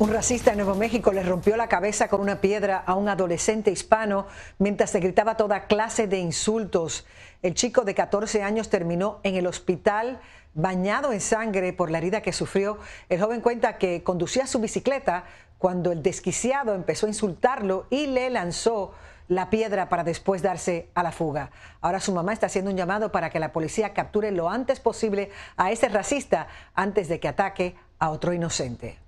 Un racista en Nuevo México le rompió la cabeza con una piedra a un adolescente hispano mientras se gritaba toda clase de insultos. El chico de 14 años terminó en el hospital bañado en sangre por la herida que sufrió. El joven cuenta que conducía su bicicleta cuando el desquiciado empezó a insultarlo y le lanzó la piedra para después darse a la fuga. Ahora su mamá está haciendo un llamado para que la policía capture lo antes posible a ese racista antes de que ataque a otro inocente.